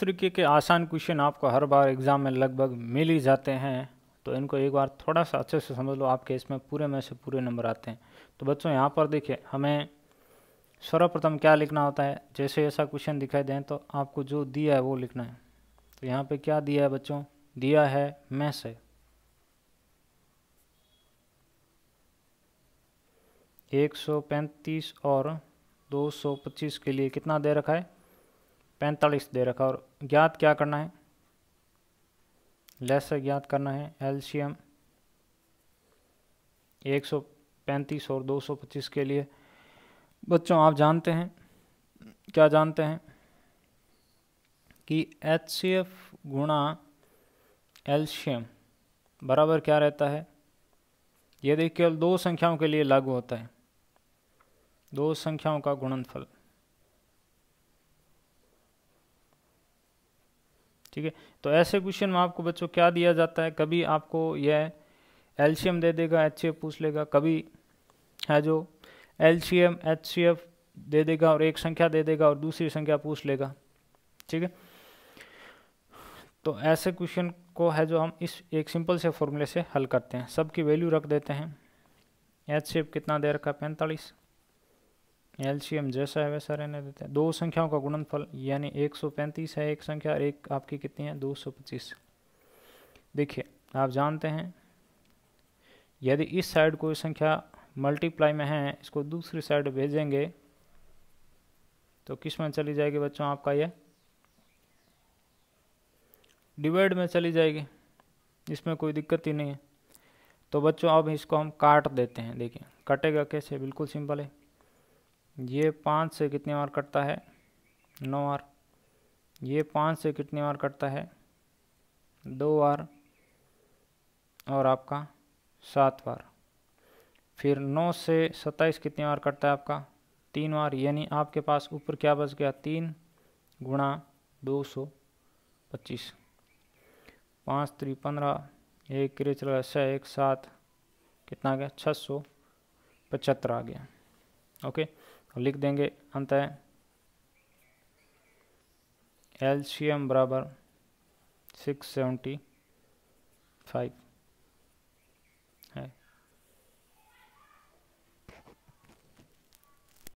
तरीके के आसान क्वेश्चन आपको हर बार एग्ज़ाम में लगभग मिल ही जाते हैं तो इनको एक बार थोड़ा सा अच्छे से समझ लो आपके इसमें पूरे में से पूरे नंबर आते हैं तो बच्चों यहाँ पर देखिए हमें सर्वप्रथम क्या लिखना होता है जैसे ऐसा क्वेश्चन दिखाई दें तो आपको जो दिया है वो लिखना है तो यहाँ पर क्या दिया है बच्चों दिया है मैं से एक सौ पैंतीस और दो सौ पच्चीस के लिए कितना दे रखा है पैंतालीस दे रखा और ज्ञात क्या करना है लेस ज्ञात करना है एलसीएम एक सौ पैंतीस और दो सौ पच्चीस के लिए बच्चों आप जानते हैं क्या जानते हैं कि एच सी एफ गुणा एल्शियम बराबर क्या रहता है यह देखिए केवल दो संख्याओं के लिए लागू होता है दो संख्याओं का गुणनफल ठीक है तो ऐसे क्वेश्चन में आपको बच्चों क्या दिया जाता है कभी आपको यह एल्शियम दे देगा एच पूछ लेगा कभी है जो एल्शियम एच दे देगा और एक संख्या दे देगा और दूसरी संख्या पूछ लेगा ठीक है तो ऐसे क्वेश्चन को है जो हम इस एक सिंपल से फॉर्मूले से हल करते हैं सबकी वैल्यू रख देते हैं एच कितना दे रखा है पैंतालीस एलसीएम जैसा है वैसा रहने देते हैं दो संख्याओं का गुणनफल यानी 135 है एक संख्या और एक आपकी कितनी है 225 देखिए आप जानते हैं यदि इस साइड कोई संख्या मल्टीप्लाई में है इसको दूसरी साइड भेजेंगे तो किस में चली जाएगी बच्चों आपका ये डिवाइड में चली जाएगी इसमें कोई दिक्कत ही नहीं है तो बच्चों अब इसको हम काट देते हैं देखिए कटेगा कैसे बिल्कुल सिंपल है ये पाँच से कितने बार कटता है नौ बार ये पाँच से कितने बार कटता है दो बार और आपका सात बार फिर नौ से सत्ताईस कितने बार कटता है आपका तीन बार यानी आपके पास ऊपर क्या बच गया तीन गुणा दो सौ पच्चीस पाँच त्री पंद्रह एक किरे चल रहा छः एक सात कितना आ गया छः सौ पचहत्तर आ गया ओके और लिख देंगे अंत सी एम बराबर सिक्स सेवेंटी फाइव